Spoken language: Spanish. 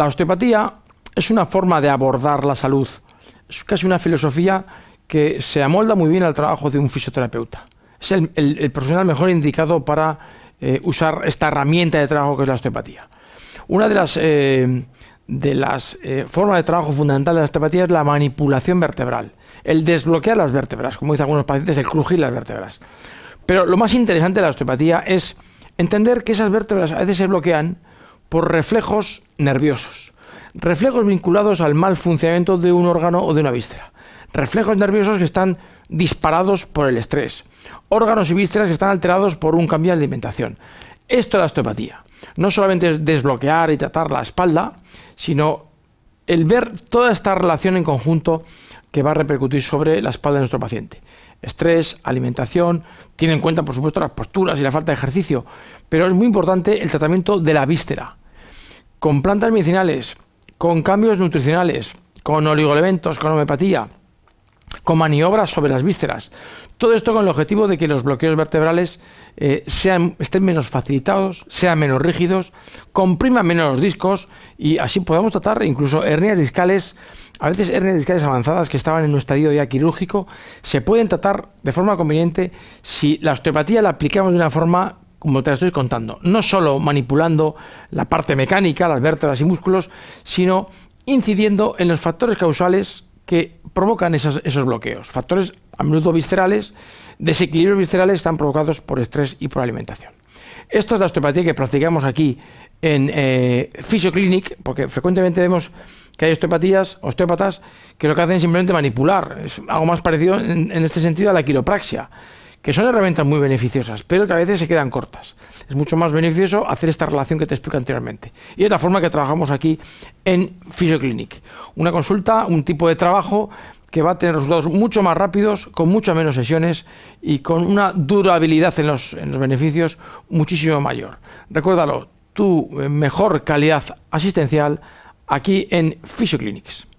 La osteopatía es una forma de abordar la salud, es casi una filosofía que se amolda muy bien al trabajo de un fisioterapeuta. Es el, profesional mejor indicado para eh, usar esta herramienta de trabajo que es la osteopatía. Una de las, eh, de las eh, formas de trabajo fundamental de la osteopatía es la manipulación vertebral, el desbloquear las vértebras, como dicen algunos pacientes, el crujir las vértebras. Pero lo más interesante de la osteopatía es entender que esas vértebras a veces se bloquean por reflejos nerviosos, reflejos vinculados al mal funcionamiento de un órgano o de una víscera, reflejos nerviosos que están disparados por el estrés, órganos y vísceras que están alterados por un cambio de alimentación. Esto es la osteopatía. No solamente es desbloquear y tratar la espalda, sino el ver toda esta relación en conjunto que va a repercutir sobre la espalda de nuestro paciente. Estrés, alimentación, tiene en cuenta por supuesto las posturas y la falta de ejercicio, pero es muy importante el tratamiento de la víscera, con plantas medicinales, con cambios nutricionales, con oligoelementos, con homeopatía, con maniobras sobre las vísceras. Todo esto con el objetivo de que los bloqueos vertebrales eh, sean, estén menos facilitados, sean menos rígidos, compriman menos los discos y así podamos tratar incluso hernias discales, a veces hernias discales avanzadas que estaban en un estadio ya quirúrgico, se pueden tratar de forma conveniente si la osteopatía la aplicamos de una forma como te lo estoy contando, no solo manipulando la parte mecánica, las vértebras y músculos, sino incidiendo en los factores causales que provocan esos, esos bloqueos. Factores a menudo viscerales, desequilibrios viscerales están provocados por estrés y por alimentación. Esta es la osteopatía que practicamos aquí en eh, Physioclinic, porque frecuentemente vemos que hay osteopatías, osteópatas, que lo que hacen es simplemente manipular. Es algo más parecido en, en este sentido a la quiropraxia que son herramientas muy beneficiosas, pero que a veces se quedan cortas. Es mucho más beneficioso hacer esta relación que te explico anteriormente. Y es la forma que trabajamos aquí en Physioclinic. Una consulta, un tipo de trabajo que va a tener resultados mucho más rápidos, con muchas menos sesiones y con una durabilidad en los, beneficios muchísimo mayor. Recuérdalo, tu mejor calidad asistencial aquí en Physioclinics.